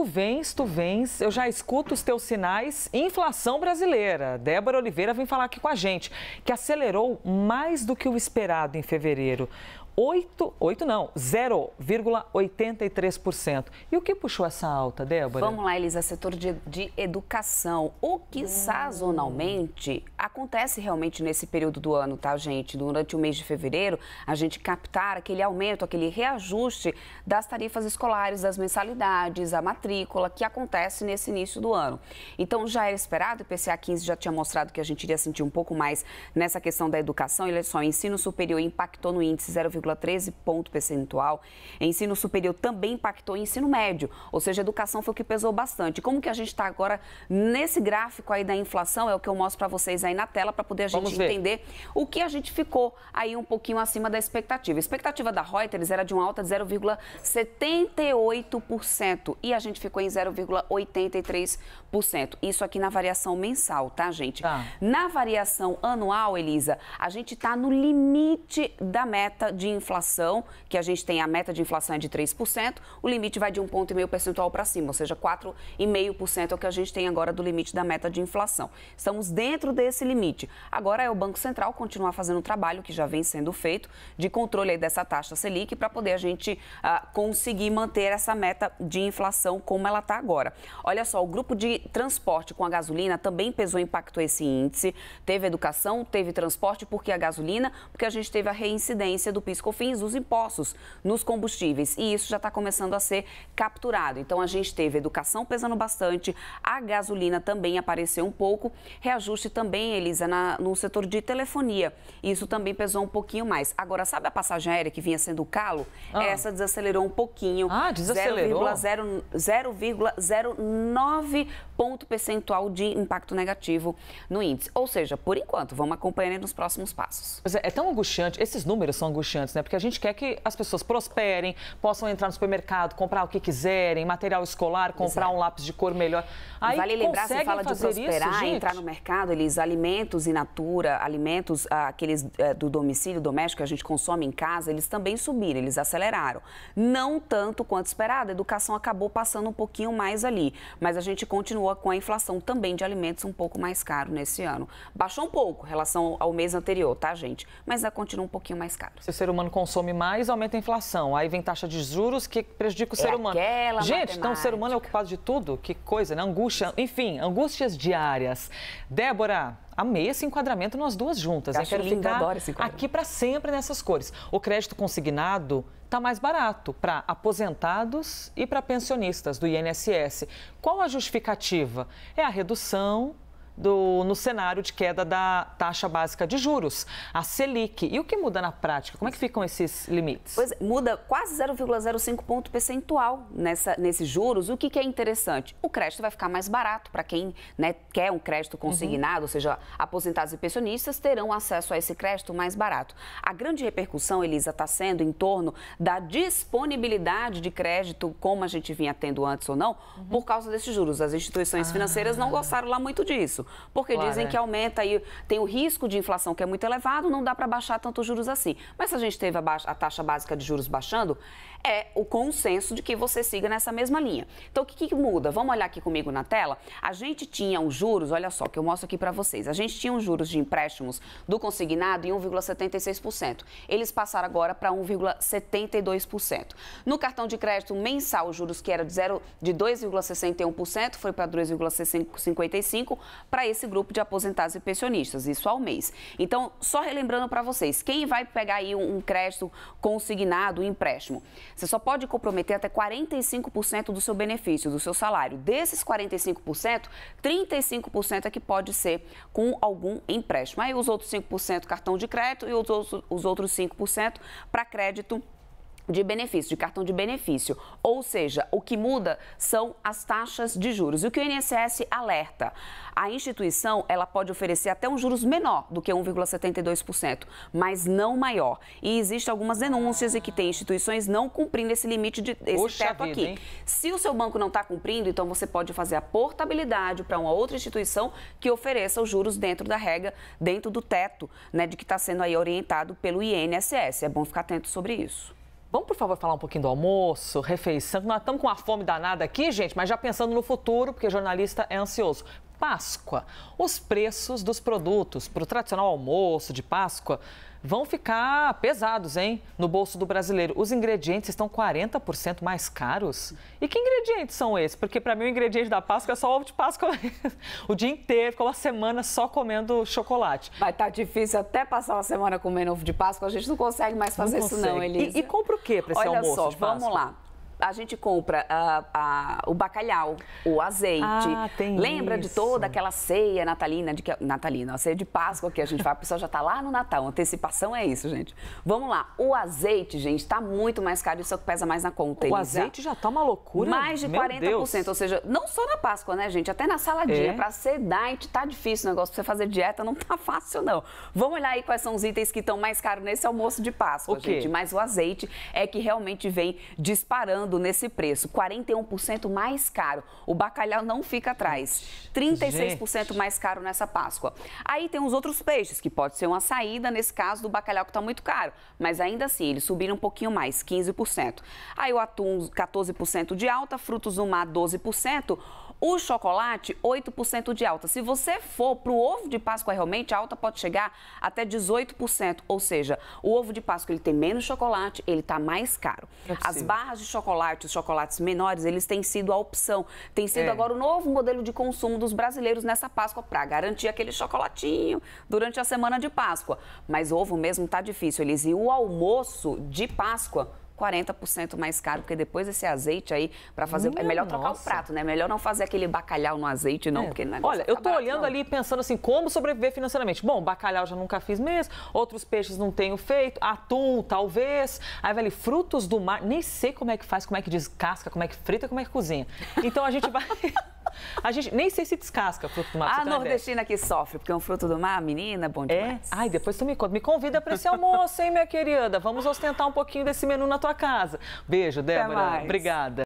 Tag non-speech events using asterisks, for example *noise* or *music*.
Tu vens, tu vens, eu já escuto os teus sinais. Inflação brasileira. Débora Oliveira vem falar aqui com a gente, que acelerou mais do que o esperado em fevereiro. 8, 8 não, 0,83%. E o que puxou essa alta, Débora? Vamos lá, Elisa, setor de, de educação. O que hum. sazonalmente acontece realmente nesse período do ano, tá, gente? Durante o mês de fevereiro, a gente captar aquele aumento, aquele reajuste das tarifas escolares, das mensalidades, a matrícula, que acontece nesse início do ano. Então, já era esperado, o PCA 15 já tinha mostrado que a gente iria sentir um pouco mais nessa questão da educação. Olha só, o ensino superior impactou no índice 0,5%. 0,13 ponto percentual. Ensino superior também impactou o ensino médio, ou seja, a educação foi o que pesou bastante. Como que a gente está agora nesse gráfico aí da inflação? É o que eu mostro para vocês aí na tela para poder a gente entender o que a gente ficou aí um pouquinho acima da expectativa. A expectativa da Reuters era de uma alta de 0,78% e a gente ficou em 0,83%. Isso aqui na variação mensal, tá, gente? Tá. Na variação anual, Elisa, a gente está no limite da meta de inflação, que a gente tem a meta de inflação é de 3%, o limite vai de 1,5 percentual para cima, ou seja, 4,5% é o que a gente tem agora do limite da meta de inflação. Estamos dentro desse limite. Agora é o Banco Central continuar fazendo o trabalho que já vem sendo feito de controle dessa taxa Selic para poder a gente ah, conseguir manter essa meta de inflação como ela está agora. Olha só, o grupo de transporte com a gasolina também pesou impactou esse índice. Teve educação, teve transporte, porque a gasolina, porque a gente teve a reincidência do piso COFINS, os impostos nos combustíveis. E isso já está começando a ser capturado. Então a gente teve educação pesando bastante, a gasolina também apareceu um pouco, reajuste também, Elisa, na, no setor de telefonia. Isso também pesou um pouquinho mais. Agora, sabe a passagem aérea que vinha sendo o calo? Ah. Essa desacelerou um pouquinho. Ah, desacelerou? 0,09 ponto percentual de impacto negativo no índice. Ou seja, por enquanto, vamos acompanhando nos próximos passos. É, é tão angustiante, esses números são angustiantes né? Porque a gente quer que as pessoas prosperem, possam entrar no supermercado, comprar o que quiserem, material escolar, comprar Exato. um lápis de cor melhor. Aí vale lembrar, você fala de prosperar, isso, entrar no mercado, eles alimentos in natura, alimentos ah, aqueles eh, do domicílio doméstico que a gente consome em casa, eles também subiram, eles aceleraram. Não tanto quanto esperado, a educação acabou passando um pouquinho mais ali, mas a gente continua com a inflação também de alimentos um pouco mais caro nesse ano. Baixou um pouco em relação ao mês anterior, tá, gente? Mas ainda continua um pouquinho mais caro. Se o ser humano humano consome mais, aumenta a inflação. Aí vem taxa de juros que prejudica o é ser humano. Gente, matemática. então o ser humano é ocupado de tudo? Que coisa, né? Angústia, enfim, angústias diárias. Débora, amei esse enquadramento nós duas juntas. Eu, eu quero lindo, ficar aqui para sempre nessas cores. O crédito consignado está mais barato para aposentados e para pensionistas do INSS. Qual a justificativa? É a redução do, no cenário de queda da taxa básica de juros, a Selic. E o que muda na prática? Como é que ficam esses limites? Pois, muda quase 0,05 ponto percentual nessa, nesses juros. O que, que, é interessante? O crédito vai ficar mais barato para quem né, quer um crédito uhum. consignado, uhum. ou seja, aposentados e pensionistas terão acesso a esse crédito mais barato. A grande repercussão, Elisa, está sendo em torno da disponibilidade de crédito, como a gente vinha tendo antes ou não, uhum. por causa desses juros. As instituições financeiras ah. não gostaram lá muito disso isso, porque claro, dizem é. que aumenta e tem o risco de inflação que é muito elevado, não dá para baixar tantos juros assim. Mas se a gente teve a, baixa, a taxa básica de juros baixando, é o consenso de que você siga nessa mesma linha. Então, o que, que muda? Vamos olhar aqui comigo na tela. A gente tinha os juros, olha só, que eu mostro aqui para vocês. A gente tinha os juros de empréstimos do consignado em 1,76%. Eles passaram agora para 1,72%. No cartão de crédito mensal, os juros que era de, 0, de 2,61% foi para 2,55%, para esse grupo de aposentados e pensionistas, isso ao mês. Então, só relembrando para vocês, quem vai pegar aí um crédito consignado, um empréstimo, você só pode comprometer até 45% do seu benefício, do seu salário. Desses 45%, 35% é que pode ser com algum empréstimo. Aí os outros 5% cartão de crédito e os outros 5% para crédito de benefício, de cartão de benefício. Ou seja, o que muda são as taxas de juros. E o que o INSS alerta? A instituição, ela pode oferecer até um juros menor do que 1,72%, mas não maior. E existem algumas denúncias e que tem instituições não cumprindo esse limite, de, esse Poxa teto vida, aqui. Hein? Se o seu banco não está cumprindo, então você pode fazer a portabilidade para uma outra instituição que ofereça os juros dentro da regra, dentro do teto, né, de que está sendo aí orientado pelo INSS. É bom ficar atento sobre isso. Vamos, por favor, falar um pouquinho do almoço, refeição. Nós estamos com uma fome danada aqui, gente, mas já pensando no futuro, porque jornalista é ansioso. Páscoa. Os preços dos produtos para o tradicional almoço de Páscoa vão ficar pesados, hein? No bolso do brasileiro. Os ingredientes estão 40% mais caros. E que ingredientes são esses? Porque para mim o ingrediente da Páscoa é só ovo de Páscoa *laughs* o dia inteiro, ficou uma semana só comendo chocolate. Vai estar tá difícil até passar uma semana comendo ovo de Páscoa, a gente não consegue mais fazer não isso não, Elisa. E, e compra o que para esse Olha almoço só, vamos lá a gente compra a, a, o bacalhau, o azeite. Ah, tem Lembra isso. de toda aquela ceia natalina, de que, natalina, a ceia de Páscoa que a gente fala, a pessoa já está lá no Natal. Antecipação é isso, gente. Vamos lá. O azeite, gente, está muito mais caro, isso é o que pesa mais na conta. O azeite já está uma loucura. Mais de Meu 40%, Deus. ou seja, não só na Páscoa, né, gente? Até na saladinha. É. Para ser diet tá difícil o negócio. Pra você fazer dieta não tá *laughs* fácil, não. Vamos olhar aí quais são os itens que estão mais caros nesse almoço de Páscoa, o gente. Mas o azeite é que realmente vem disparando nesse preço, 41% mais caro. O bacalhau não fica atrás. 36% mais caro nessa Páscoa. Aí tem os outros peixes, que pode ser uma saída nesse caso do bacalhau que está muito caro, mas ainda assim eles subiram um pouquinho mais, 15%. Aí o atum 14% de alta, frutos do mar 12%. O chocolate, 8% de alta. Se você for para o ovo de Páscoa, realmente a alta pode chegar até 18%. Ou seja, o ovo de Páscoa ele tem menos chocolate, ele está mais caro. É As barras de chocolate, os chocolates menores, eles têm sido a opção. Tem sido é. agora o novo modelo de consumo dos brasileiros nessa Páscoa para garantir aquele chocolatinho durante a semana de Páscoa. Mas o ovo mesmo está difícil, Eles E o almoço de Páscoa 40% mais caro, porque depois esse azeite aí, para fazer. Minha é melhor nossa. trocar o prato, né? É melhor não fazer aquele bacalhau no azeite, não, é. porque não é Olha, eu tô barato, olhando não. ali pensando assim, como sobreviver financeiramente? Bom, bacalhau já nunca fiz mesmo, outros peixes não tenho feito, atum talvez. Aí, velho, frutos do mar, nem sei como é que faz, como é que descasca, como é que frita, como é que cozinha. Então a gente vai. *laughs* A gente nem sei se descasca fruto do mar. A nordestina que sofre, porque é um fruto do mar, menina, bom é? demais. É? Ai, depois tu me conta. Me convida para esse almoço, hein, minha querida? Vamos ostentar um pouquinho desse menu na tua casa. Beijo, Débora. Obrigada.